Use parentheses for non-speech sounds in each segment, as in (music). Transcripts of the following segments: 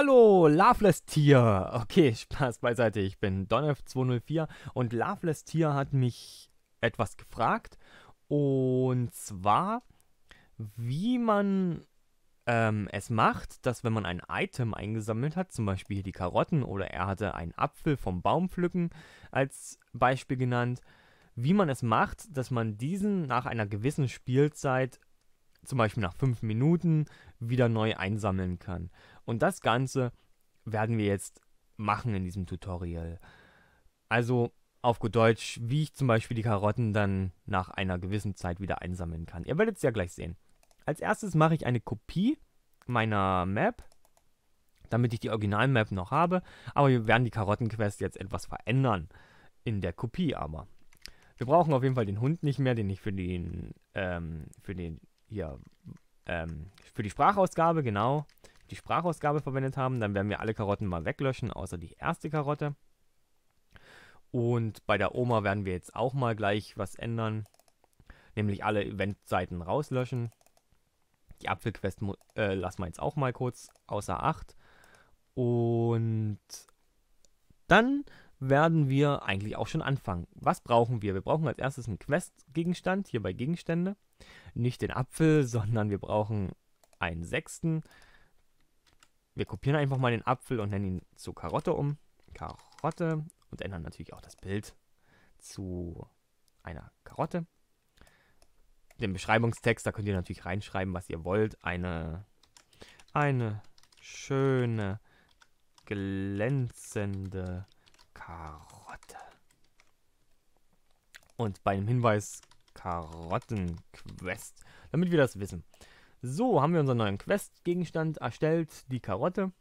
Hallo, Loveless Tier. Okay, (laughs) Spaß beiseite. Ich bin Donf204 und Loveless Tier hat mich etwas gefragt. Und zwar, wie man ähm, es macht, dass wenn man ein Item eingesammelt hat, zum Beispiel hier die Karotten oder er hatte einen Apfel vom Baum pflücken als Beispiel genannt, wie man es macht, dass man diesen nach einer gewissen Spielzeit, zum Beispiel nach 5 Minuten, wieder neu einsammeln kann. Und das Ganze werden wir jetzt machen in diesem Tutorial. Also auf gut Deutsch, wie ich zum Beispiel die Karotten dann nach einer gewissen Zeit wieder einsammeln kann. Ihr werdet es ja gleich sehen. Als erstes mache ich eine Kopie meiner Map, damit ich die Original-Map noch habe. Aber wir werden die Karottenquest jetzt etwas verändern. In der Kopie aber. Wir brauchen auf jeden Fall den Hund nicht mehr, den ich für den, ähm, für den, hier, ähm, für die Sprachausgabe, genau, die Sprachausgabe verwendet haben. Dann werden wir alle Karotten mal weglöschen, außer die erste Karotte. Und bei der Oma werden wir jetzt auch mal gleich was ändern. Nämlich alle Eventseiten rauslöschen. Die Apfelquest äh, lassen wir jetzt auch mal kurz außer Acht. Und dann werden wir eigentlich auch schon anfangen. Was brauchen wir? Wir brauchen als erstes einen Quest-Gegenstand, hier bei Gegenstände. Nicht den Apfel, (laughs) sondern wir brauchen einen sechsten. Wir kopieren einfach mal den Apfel und nennen ihn zu Karotte um. Karotte und ändern natürlich auch das Bild zu einer Karotte. Den Beschreibungstext, da könnt ihr natürlich reinschreiben, was ihr wollt. Eine, eine schöne, glänzende Karotte. Und bei dem Hinweis Karottenquest, damit wir das wissen. So, haben wir unseren neuen Quest-Gegenstand erstellt, die Karotte.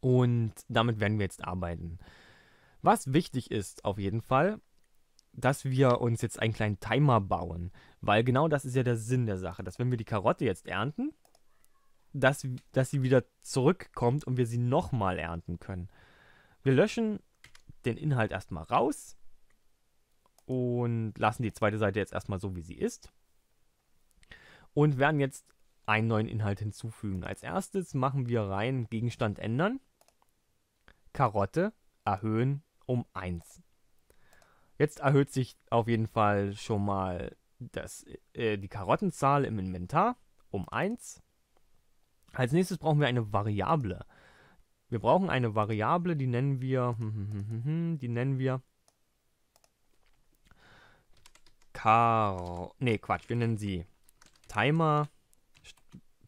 Und damit werden wir jetzt arbeiten. Was wichtig ist auf jeden Fall, dass wir uns jetzt einen kleinen Timer bauen. Weil genau das ist ja der Sinn der Sache, dass wenn wir die Karotte jetzt ernten, dass, dass sie wieder zurückkommt und wir sie nochmal ernten können. Wir löschen den Inhalt erstmal raus und lassen die zweite Seite jetzt erstmal so, wie sie ist und werden jetzt einen neuen Inhalt hinzufügen. Als erstes machen wir rein Gegenstand ändern, Karotte erhöhen um 1. Jetzt erhöht sich auf jeden Fall schon mal das, äh, die Karottenzahl im Inventar um 1. Als nächstes brauchen wir eine Variable. Wir brauchen eine Variable, die nennen wir, hm, hm, hm, die nennen wir Kar, nee Quatsch, wir nennen sie Timer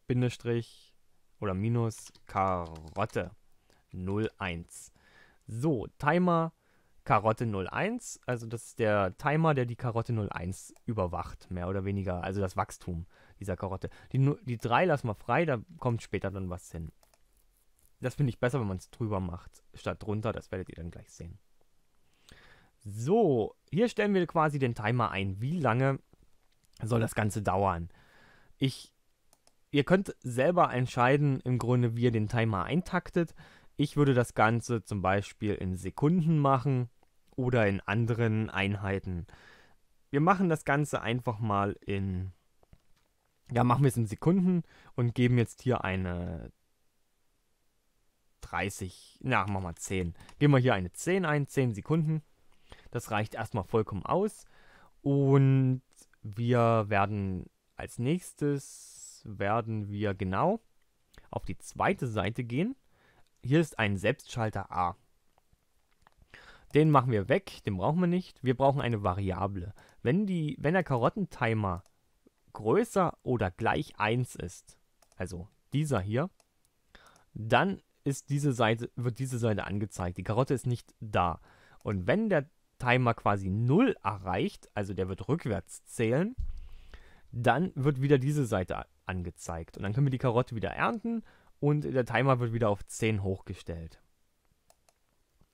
Bindestrich oder minus Karotte 01. So, Timer Karotte 01, also das ist der Timer, der die Karotte 01 überwacht, mehr oder weniger, also das Wachstum dieser Karotte. Die, die 3 lassen wir frei, da kommt später dann was hin. Das finde ich besser, wenn man es drüber macht, statt drunter, das werdet ihr dann gleich sehen. So, hier stellen wir quasi den Timer ein, wie lange soll das Ganze dauern. Ich, ihr könnt selber entscheiden, im Grunde, wie ihr den Timer eintaktet. Ich würde das Ganze zum Beispiel in Sekunden machen oder in anderen Einheiten. Wir machen das Ganze einfach mal in, ja, machen wir es in Sekunden und geben jetzt hier eine 30, na, machen wir mal 10. Geben wir hier eine 10 ein, 10 Sekunden. Das reicht erstmal vollkommen aus. Und wir werden als nächstes werden wir genau auf die zweite Seite gehen. Hier ist ein Selbstschalter A. Den machen wir weg, den brauchen wir nicht. Wir brauchen eine Variable. Wenn, die, wenn der Karottentimer größer oder gleich 1 ist, also dieser hier, dann ist diese Seite, wird diese Seite angezeigt. Die Karotte ist nicht da. Und wenn der Timer quasi 0 erreicht, also der wird rückwärts zählen, dann wird wieder diese Seite angezeigt. Und dann können wir die Karotte wieder ernten und der Timer wird wieder auf 10 hochgestellt.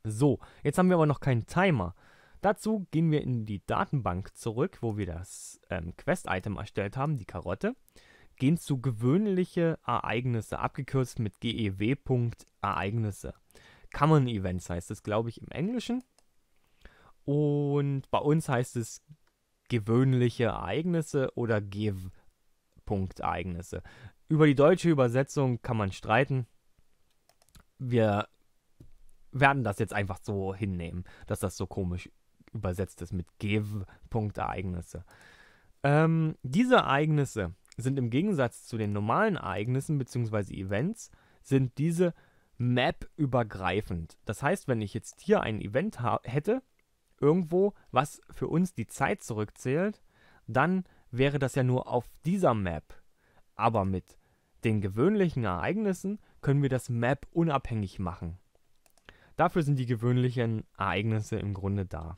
So, jetzt haben wir aber noch keinen Timer. Dazu gehen wir in die Datenbank zurück, wo wir das ähm, Quest-Item erstellt haben, die Karotte. Gehen zu gewöhnliche Ereignisse, abgekürzt mit gew.ereignisse. Common Events heißt es, glaube ich, im Englischen. Und bei uns heißt es gewöhnliche Ereignisse oder Gew-Punkt-Ereignisse. Über die deutsche Übersetzung kann man streiten. Wir werden das jetzt einfach so hinnehmen, dass das so komisch übersetzt ist mit Gew-Punkt-Ereignisse. Ähm, diese Ereignisse sind im Gegensatz zu den normalen Ereignissen bzw. Events, sind diese map-übergreifend. Das heißt, wenn ich jetzt hier ein Event hätte, irgendwo, was für uns die Zeit zurückzählt, dann wäre das ja nur auf dieser Map. Aber mit den gewöhnlichen Ereignissen können wir das Map unabhängig machen. Dafür sind die gewöhnlichen Ereignisse im Grunde da.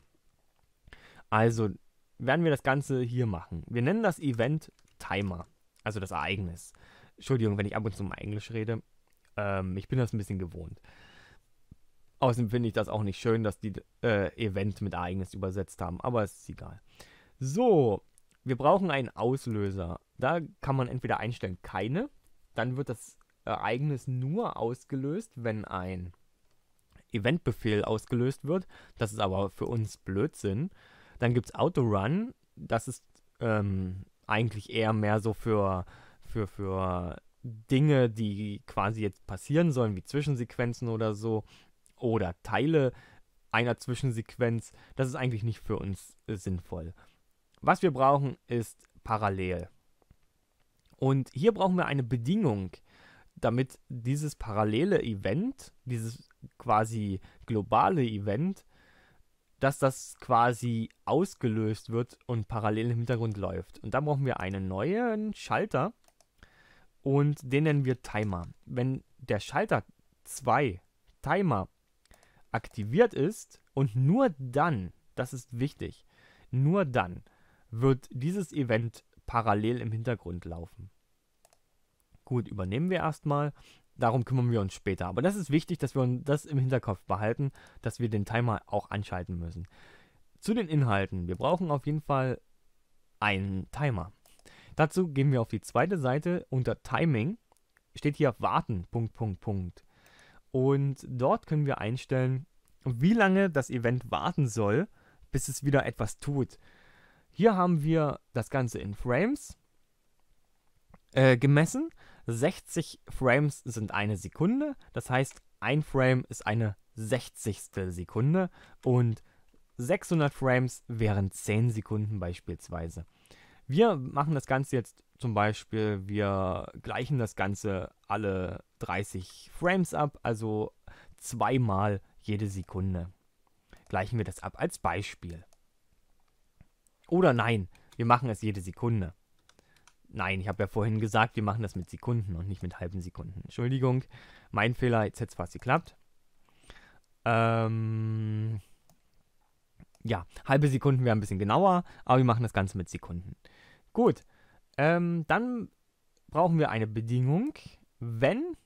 Also werden wir das Ganze hier machen. Wir nennen das Event Timer, also das Ereignis. Entschuldigung, wenn ich ab und zu mal Englisch rede. Ähm, ich bin das ein bisschen gewohnt. Außerdem finde ich das auch nicht schön, dass die äh, Event mit Ereignis übersetzt haben, aber es ist egal. So, wir brauchen einen Auslöser. Da kann man entweder einstellen keine, dann wird das Ereignis nur ausgelöst, wenn ein Eventbefehl ausgelöst wird. Das ist aber für uns Blödsinn. Dann gibt es Autorun, das ist ähm, eigentlich eher mehr so für, für, für Dinge, die quasi jetzt passieren sollen, wie Zwischensequenzen oder so oder Teile einer Zwischensequenz, das ist eigentlich nicht für uns äh, sinnvoll. Was wir brauchen, ist parallel. Und hier brauchen wir eine Bedingung, damit dieses parallele Event, dieses quasi globale Event, dass das quasi ausgelöst wird und parallel im Hintergrund läuft. Und da brauchen wir einen neuen Schalter und den nennen wir Timer. Wenn der Schalter 2 Timer aktiviert ist und nur dann, das ist wichtig, nur dann wird dieses Event parallel im Hintergrund laufen. Gut, übernehmen wir erstmal. Darum kümmern wir uns später. Aber das ist wichtig, dass wir das im Hinterkopf behalten, dass wir den Timer auch anschalten müssen. Zu den Inhalten. Wir brauchen auf jeden Fall einen Timer. Dazu gehen wir auf die zweite Seite unter Timing. Steht hier Warten. Punkt, Punkt, Punkt. Und dort können wir einstellen, wie lange das Event warten soll, bis es wieder etwas tut. Hier haben wir das Ganze in Frames äh, gemessen. 60 Frames sind eine Sekunde, das heißt ein Frame ist eine 60. Sekunde und 600 Frames wären 10 Sekunden beispielsweise. Wir machen das Ganze jetzt zum Beispiel, wir gleichen das Ganze alle 30 Frames ab, also zweimal jede Sekunde. Gleichen wir das ab als Beispiel. Oder nein, wir machen es jede Sekunde. Nein, ich habe ja vorhin gesagt, wir machen das mit Sekunden und nicht mit halben Sekunden. Entschuldigung, mein Fehler, jetzt hätte es fast geklappt. Ähm, ja, halbe Sekunden wäre ein bisschen genauer, aber wir machen das Ganze mit Sekunden. Gut, ähm, dann brauchen wir eine Bedingung, wenn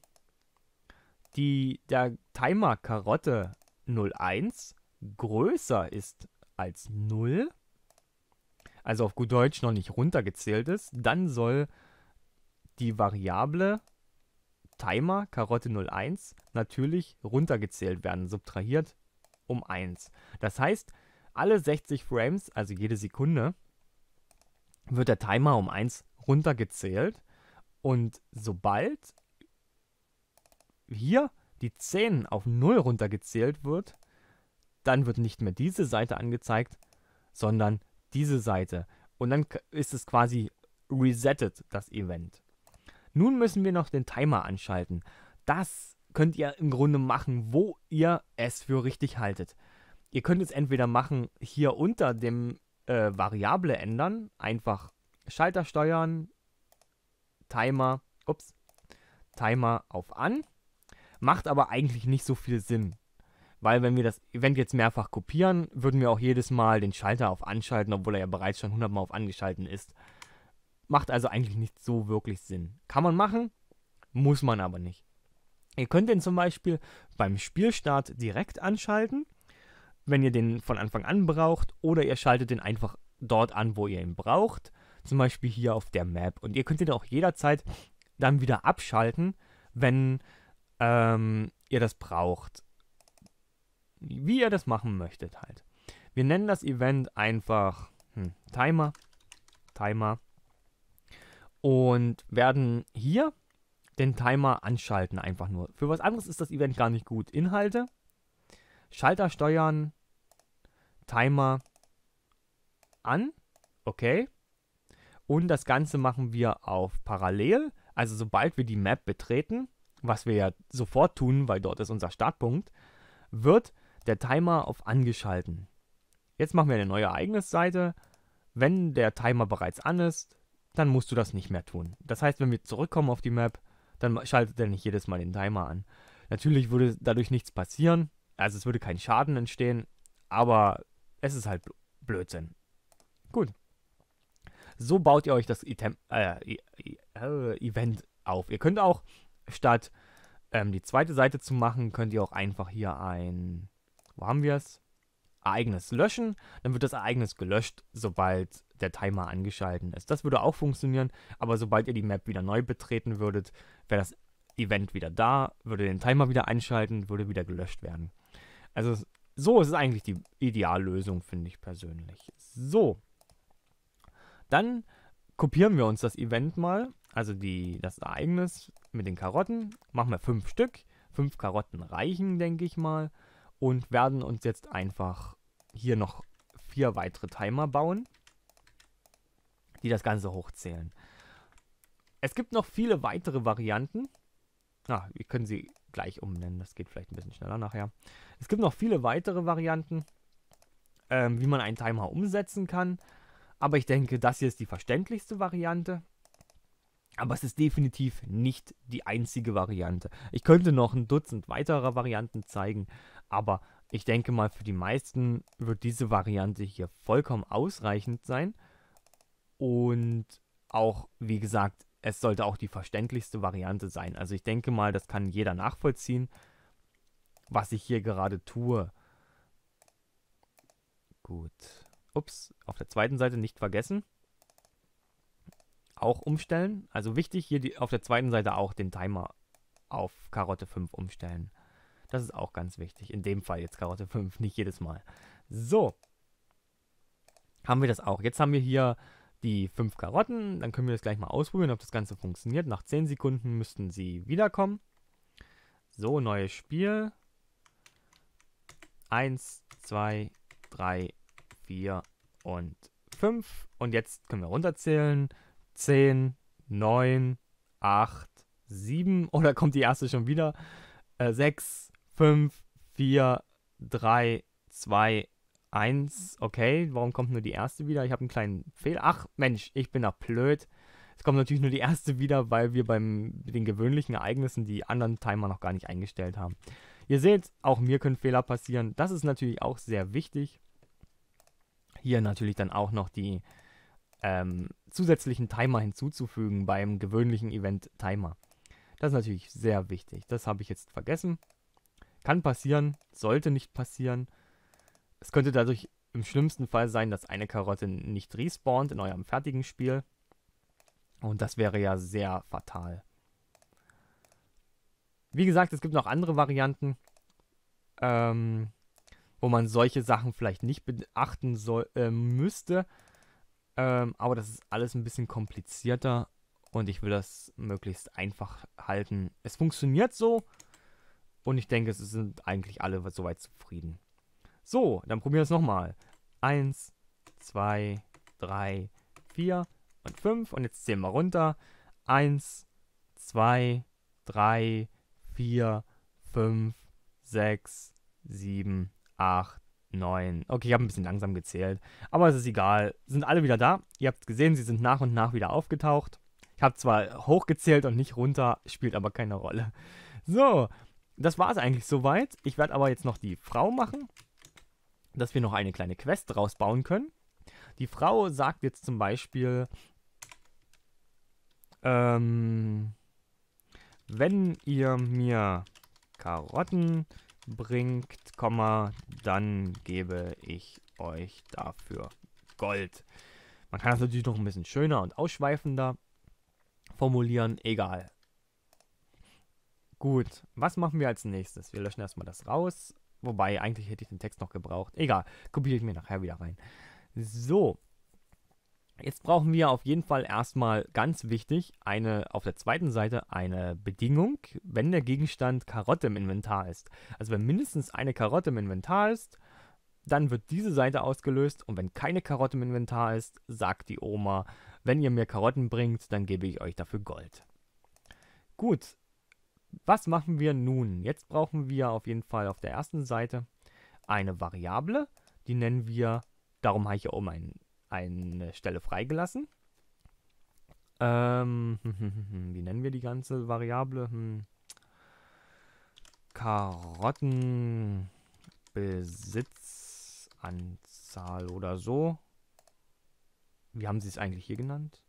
die, der Timer Karotte 01 größer ist als 0, also auf gut Deutsch noch nicht runtergezählt ist, dann soll die Variable Timer Karotte 01 natürlich runtergezählt werden, subtrahiert um 1. Das heißt, alle 60 Frames, also jede Sekunde, wird der Timer um 1 runtergezählt. Und sobald hier die 10 auf 0 runtergezählt wird, dann wird nicht mehr diese Seite angezeigt, sondern diese Seite. Und dann ist es quasi resettet, das Event. Nun müssen wir noch den Timer anschalten. Das könnt ihr im Grunde machen, wo ihr es für richtig haltet. Ihr könnt es entweder machen hier unter dem äh, Variable ändern. Einfach Schalter steuern, Timer, ups, Timer auf an. Macht aber eigentlich nicht so viel Sinn. Weil wenn wir das Event jetzt mehrfach kopieren, würden wir auch jedes Mal den Schalter auf anschalten, obwohl er ja bereits schon 100 Mal auf angeschalten ist. Macht also eigentlich nicht so wirklich Sinn. Kann man machen, muss man aber nicht. Ihr könnt den zum Beispiel beim Spielstart direkt anschalten wenn ihr den von Anfang an braucht, oder ihr schaltet den einfach dort an, wo ihr ihn braucht. Zum Beispiel hier auf der Map. Und ihr könnt ihn auch jederzeit dann wieder abschalten, wenn ähm, ihr das braucht. Wie ihr das machen möchtet halt. Wir nennen das Event einfach hm, Timer. Timer. Und werden hier den Timer anschalten einfach nur. Für was anderes ist das Event gar nicht gut. Inhalte Schalter steuern, Timer an. Okay. Und das Ganze machen wir auf parallel. Also sobald wir die Map betreten, was wir ja sofort tun, weil dort ist unser Startpunkt, wird der Timer auf angeschalten. Jetzt machen wir eine neue Ereignisseite. Wenn der Timer bereits an ist, dann musst du das nicht mehr tun. Das heißt, wenn wir zurückkommen auf die Map, dann schaltet er nicht jedes Mal den Timer an. Natürlich würde dadurch nichts passieren, also es würde kein Schaden entstehen, aber es ist halt Blödsinn. Gut. So baut ihr euch das Item, äh, äh, Event auf. Ihr könnt auch statt ähm, die zweite Seite zu machen, könnt ihr auch einfach hier ein, wo haben wir es? Ereignis löschen. Dann wird das Ereignis gelöscht, sobald der Timer angeschalten ist. Das würde auch funktionieren, aber sobald ihr die Map wieder neu betreten würdet, wäre das Event wieder da, würde den Timer wieder einschalten, würde wieder gelöscht werden. Also so ist es eigentlich die Ideallösung, finde ich persönlich. So. Dann kopieren wir uns das Event mal, also die, das Ereignis mit den Karotten. Machen wir fünf Stück. Fünf Karotten reichen, denke ich mal. Und werden uns jetzt einfach hier noch vier weitere Timer bauen, die das Ganze hochzählen. Es gibt noch viele weitere Varianten. Ah, wir können sie gleich umbenennen. Das geht vielleicht ein bisschen schneller nachher. Es gibt noch viele weitere Varianten, ähm, wie man einen Timer umsetzen kann. Aber ich denke, das hier ist die verständlichste Variante. Aber es ist definitiv nicht die einzige Variante. Ich könnte noch ein Dutzend weiterer Varianten zeigen, aber ich denke mal, für die meisten wird diese Variante hier vollkommen ausreichend sein. Und auch, wie gesagt, es sollte auch die verständlichste Variante sein. Also ich denke mal, das kann jeder nachvollziehen, was ich hier gerade tue. Gut. Ups, auf der zweiten Seite nicht vergessen. Auch umstellen. Also wichtig hier die, auf der zweiten Seite auch den Timer auf Karotte 5 umstellen. Das ist auch ganz wichtig. In dem Fall jetzt Karotte 5, nicht jedes Mal. So. Haben wir das auch. Jetzt haben wir hier die fünf Karotten. Dann können wir das gleich mal ausprobieren, ob das Ganze funktioniert. Nach 10 Sekunden müssten sie wiederkommen. So, neues Spiel. 1, 2, 3, 4 und 5. Und jetzt können wir runterzählen. 10, 9, 8, 7. Oder kommt die erste schon wieder. 6, 5, 4, 3, 2, 1. 1, okay, warum kommt nur die erste wieder? Ich habe einen kleinen Fehler. Ach Mensch, ich bin doch blöd. Es kommt natürlich nur die erste wieder, weil wir beim den gewöhnlichen Ereignissen die anderen Timer noch gar nicht eingestellt haben. Ihr seht, auch mir können Fehler passieren. Das ist natürlich auch sehr wichtig. Hier natürlich dann auch noch die ähm, zusätzlichen Timer hinzuzufügen beim gewöhnlichen Event-Timer. Das ist natürlich sehr wichtig. Das habe ich jetzt vergessen. Kann passieren, sollte nicht passieren. Es könnte dadurch im schlimmsten Fall sein, dass eine Karotte nicht respawnt in eurem fertigen Spiel. Und das wäre ja sehr fatal. Wie gesagt, es gibt noch andere Varianten, ähm, wo man solche Sachen vielleicht nicht beachten soll, äh, müsste. Ähm, aber das ist alles ein bisschen komplizierter und ich will das möglichst einfach halten. Es funktioniert so und ich denke, es sind eigentlich alle soweit zufrieden. So, dann probieren wir es nochmal. Eins, zwei, drei, vier und fünf. Und jetzt zählen wir runter. Eins, zwei, drei, vier, fünf, sechs, sieben, acht, neun. Okay, ich habe ein bisschen langsam gezählt. Aber es ist egal. Sind alle wieder da. Ihr habt gesehen, sie sind nach und nach wieder aufgetaucht. Ich habe zwar hochgezählt und nicht runter, spielt aber keine Rolle. So, das war es eigentlich soweit. Ich werde aber jetzt noch die Frau machen dass wir noch eine kleine Quest draus bauen können. Die Frau sagt jetzt zum Beispiel, ähm, wenn ihr mir Karotten bringt, Komma, dann gebe ich euch dafür Gold. Man kann das natürlich noch ein bisschen schöner und ausschweifender formulieren, egal. Gut, was machen wir als nächstes? Wir löschen erstmal das raus. Wobei, eigentlich hätte ich den Text noch gebraucht. Egal, kopiere ich mir nachher wieder rein. So. Jetzt brauchen wir auf jeden Fall erstmal ganz wichtig eine auf der zweiten Seite eine Bedingung, wenn der Gegenstand Karotte im Inventar ist. Also wenn mindestens eine Karotte im Inventar ist, dann wird diese Seite ausgelöst und wenn keine Karotte im Inventar ist, sagt die Oma, wenn ihr mir Karotten bringt, dann gebe ich euch dafür Gold. Gut, was machen wir nun? Jetzt brauchen wir auf jeden Fall auf der ersten Seite eine Variable, die nennen wir, darum habe ich hier oben ein, eine Stelle freigelassen. Ähm, (laughs) wie nennen wir die ganze Variable? Hm. Karottenbesitzanzahl oder so. Wie haben sie es eigentlich hier genannt?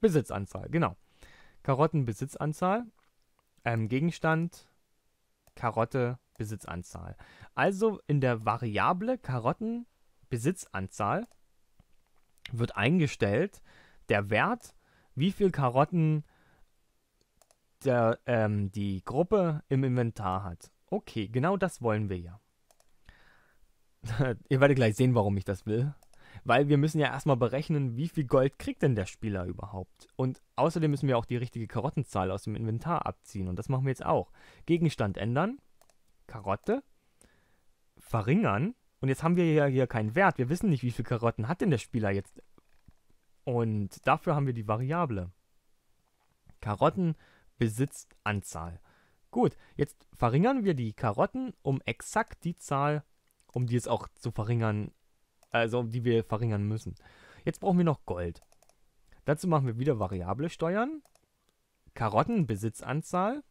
Besitzanzahl, genau. Karottenbesitzanzahl. Ähm, Gegenstand, Karotte, Besitzanzahl. Also in der Variable Karotten, Besitzanzahl wird eingestellt der Wert, wie viel Karotten der, ähm, die Gruppe im Inventar hat. Okay, genau das wollen wir ja. (laughs) Ihr werdet gleich sehen, warum ich das will weil wir müssen ja erstmal berechnen, wie viel Gold kriegt denn der Spieler überhaupt. Und außerdem müssen wir auch die richtige Karottenzahl aus dem Inventar abziehen und das machen wir jetzt auch. Gegenstand ändern, Karotte, verringern und jetzt haben wir ja hier keinen Wert. Wir wissen nicht, wie viele Karotten hat denn der Spieler jetzt. Und dafür haben wir die Variable. Karotten besitzt Anzahl. Gut, jetzt verringern wir die Karotten um exakt die Zahl, um die es auch zu verringern also die wir verringern müssen. Jetzt brauchen wir noch Gold. Dazu machen wir wieder variable Steuern, Karottenbesitzanzahl,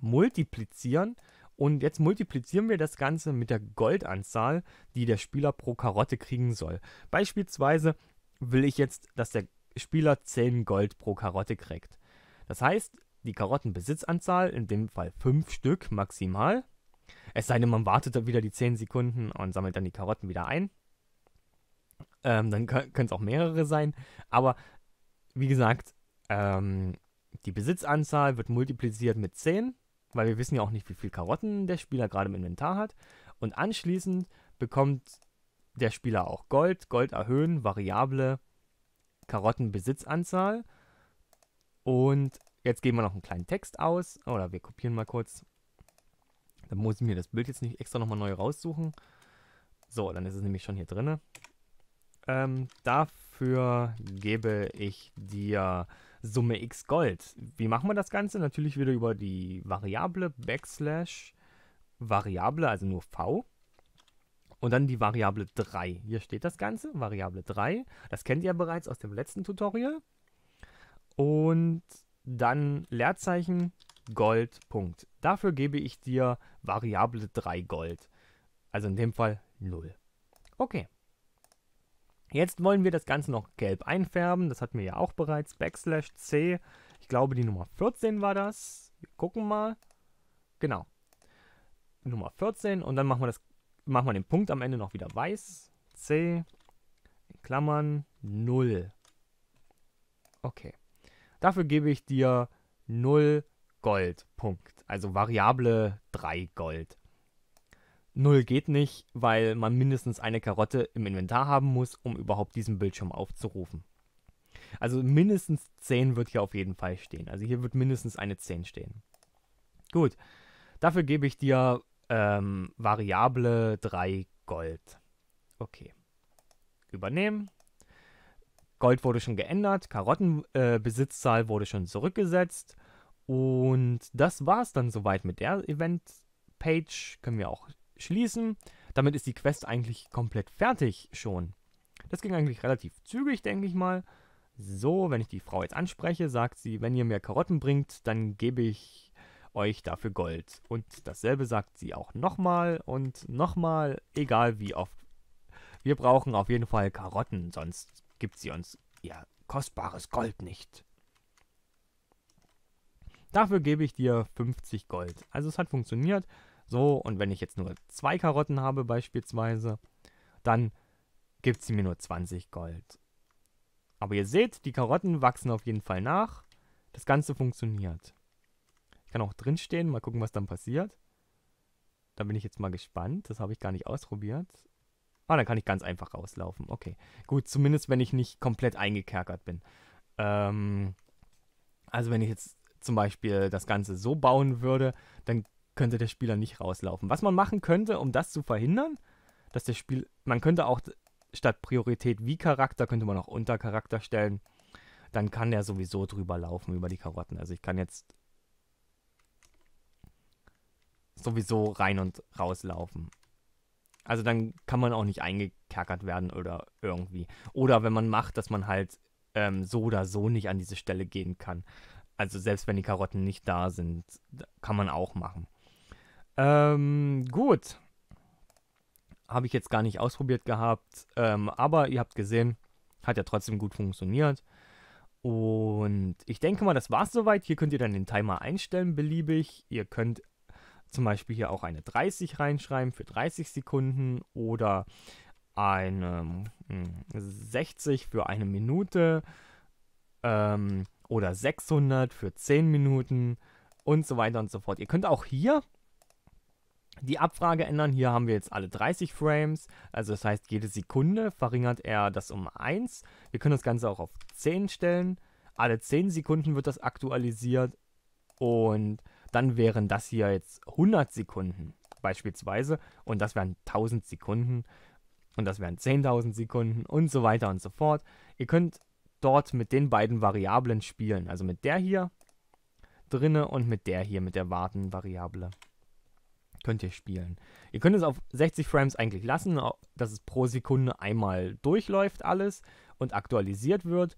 multiplizieren und jetzt multiplizieren wir das Ganze mit der Goldanzahl, die der Spieler pro Karotte kriegen soll. Beispielsweise will ich jetzt, dass der Spieler 10 Gold pro Karotte kriegt. Das heißt, die Karottenbesitzanzahl, in dem Fall 5 Stück maximal. Es sei denn, man wartet dann wieder die 10 Sekunden und sammelt dann die Karotten wieder ein. Ähm, dann können es auch mehrere sein. Aber wie gesagt, ähm, die Besitzanzahl wird multipliziert mit 10, weil wir wissen ja auch nicht, wie viel Karotten der Spieler gerade im Inventar hat. Und anschließend bekommt der Spieler auch Gold, Gold erhöhen, Variable Karottenbesitzanzahl. Und jetzt geben wir noch einen kleinen Text aus, oder wir kopieren mal kurz. Dann muss ich mir das Bild jetzt nicht extra nochmal neu raussuchen. So, dann ist es nämlich schon hier drin. Ähm, dafür gebe ich dir Summe x Gold. Wie machen wir das Ganze? Natürlich wieder über die Variable Backslash Variable, also nur V. Und dann die Variable 3. Hier steht das Ganze, Variable 3. Das kennt ihr ja bereits aus dem letzten Tutorial. Und dann Leerzeichen Gold. Punkt. Dafür gebe ich dir Variable 3 Gold. Also in dem Fall 0. Okay. Jetzt wollen wir das Ganze noch gelb einfärben. Das hatten wir ja auch bereits. Backslash C. Ich glaube, die Nummer 14 war das. Wir gucken mal. Genau. Nummer 14. Und dann machen wir, das, machen wir den Punkt am Ende noch wieder weiß. C. In Klammern 0. Okay. Dafür gebe ich dir 0 Gold. Punkt. Also Variable 3 Gold. Null geht nicht, weil man mindestens eine Karotte im Inventar haben muss, um überhaupt diesen Bildschirm aufzurufen. Also mindestens 10 wird hier auf jeden Fall stehen. Also hier wird mindestens eine 10 stehen. Gut, dafür gebe ich dir ähm, Variable 3 Gold. Okay, übernehmen. Gold wurde schon geändert, Karottenbesitzzahl äh, wurde schon zurückgesetzt. Und das war es dann soweit mit der Event-Page. Können wir auch schließen. Damit ist die Quest eigentlich komplett fertig schon. Das ging eigentlich relativ zügig, denke ich mal. So, wenn ich die Frau jetzt anspreche, sagt sie, wenn ihr mir Karotten bringt, dann gebe ich euch dafür Gold. Und dasselbe sagt sie auch nochmal und nochmal, egal wie oft. Wir brauchen auf jeden Fall Karotten, sonst gibt sie uns ihr kostbares Gold nicht. Dafür gebe ich dir 50 Gold. Also es hat funktioniert. So, und wenn ich jetzt nur zwei Karotten habe beispielsweise, dann gibt sie mir nur 20 Gold. Aber ihr seht, die Karotten wachsen auf jeden Fall nach. Das Ganze funktioniert. Ich kann auch drinstehen, mal gucken, was dann passiert. Da bin ich jetzt mal gespannt. Das habe ich gar nicht ausprobiert. Ah, dann kann ich ganz einfach rauslaufen. Okay, gut, zumindest wenn ich nicht komplett eingekerkert bin. Ähm, also wenn ich jetzt zum Beispiel das Ganze so bauen würde, dann könnte der Spieler nicht rauslaufen. Was man machen könnte, um das zu verhindern, dass der Spiel, man könnte auch statt Priorität wie Charakter, könnte man auch unter Charakter stellen. Dann kann der sowieso drüber laufen über die Karotten. Also ich kann jetzt sowieso rein und rauslaufen. Also dann kann man auch nicht eingekerkert werden oder irgendwie. Oder wenn man macht, dass man halt ähm, so oder so nicht an diese Stelle gehen kann. Also selbst wenn die Karotten nicht da sind, kann man auch machen. Ähm, gut. Habe ich jetzt gar nicht ausprobiert gehabt, ähm, aber ihr habt gesehen, hat ja trotzdem gut funktioniert. Und ich denke mal, das war's soweit. Hier könnt ihr dann den Timer einstellen, beliebig. Ihr könnt zum Beispiel hier auch eine 30 reinschreiben für 30 Sekunden oder eine 60 hm, für eine Minute ähm, oder 600 für 10 Minuten und so weiter und so fort. Ihr könnt auch hier die Abfrage ändern. Hier haben wir jetzt alle 30 Frames, also das heißt, jede Sekunde verringert er das um 1. Wir können das Ganze auch auf 10 stellen. Alle 10 Sekunden wird das aktualisiert und dann wären das hier jetzt 100 Sekunden beispielsweise und das wären 1000 Sekunden und das wären 10.000 Sekunden und so weiter und so fort. Ihr könnt dort mit den beiden Variablen spielen, also mit der hier drinne und mit der hier, mit der Wartenvariable. variable könnt ihr spielen. Ihr könnt es auf 60 Frames eigentlich lassen, dass es pro Sekunde einmal durchläuft alles und aktualisiert wird.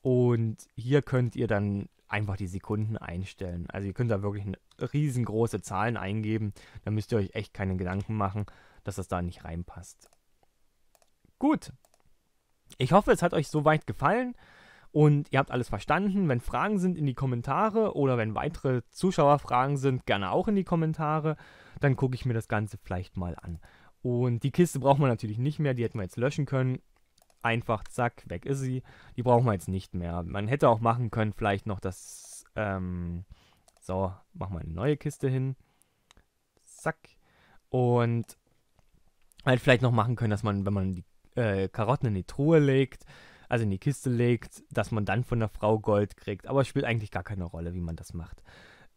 Und hier könnt ihr dann einfach die Sekunden einstellen. Also ihr könnt da wirklich riesengroße Zahlen eingeben. Da müsst ihr euch echt keine Gedanken machen, dass das da nicht reinpasst. Gut. Ich hoffe, es hat euch soweit gefallen. Und ihr habt alles verstanden. Wenn Fragen sind, in die Kommentare oder wenn weitere Zuschauerfragen sind, gerne auch in die Kommentare. Dann gucke ich mir das Ganze vielleicht mal an. Und die Kiste braucht man natürlich nicht mehr, die hätten wir jetzt löschen können. Einfach, zack, weg ist sie. Die brauchen wir jetzt nicht mehr. Man hätte auch machen können, vielleicht noch das, ähm, so, machen wir eine neue Kiste hin. Zack. Und halt vielleicht noch machen können, dass man, wenn man die äh, Karotten in die Truhe legt, also in die Kiste legt, dass man dann von der Frau Gold kriegt. Aber es spielt eigentlich gar keine Rolle, wie man das macht.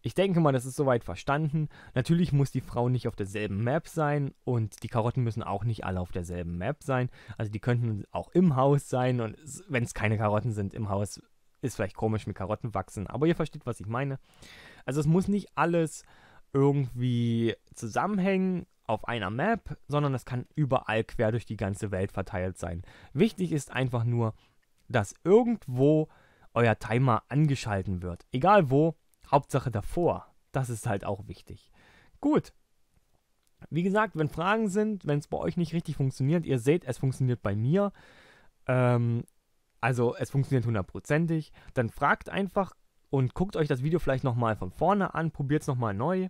Ich denke mal, das ist soweit verstanden. Natürlich muss die Frau nicht auf derselben Map sein und die Karotten müssen auch nicht alle auf derselben Map sein. Also die könnten auch im Haus sein und wenn es keine Karotten sind im Haus, ist vielleicht komisch mit Karotten wachsen. Aber ihr versteht, was ich meine. Also es muss nicht alles irgendwie zusammenhängen, auf einer Map, sondern das kann überall quer durch die ganze Welt verteilt sein. Wichtig ist einfach nur, dass irgendwo euer Timer angeschalten wird. Egal wo, Hauptsache davor. Das ist halt auch wichtig. Gut. Wie gesagt, wenn Fragen sind, wenn es bei euch nicht richtig funktioniert, ihr seht, es funktioniert bei mir. Ähm, also es funktioniert hundertprozentig. Dann fragt einfach und guckt euch das Video vielleicht nochmal von vorne an, probiert es nochmal neu.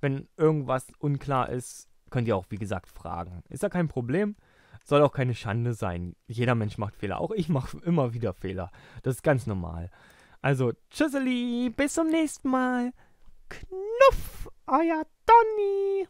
Wenn irgendwas unklar ist, könnt ihr auch, wie gesagt, fragen. Ist ja kein Problem. Soll auch keine Schande sein. Jeder Mensch macht Fehler. Auch ich mache immer wieder Fehler. Das ist ganz normal. Also, tschüsseli, bis zum nächsten Mal. Knuff, euer Donny.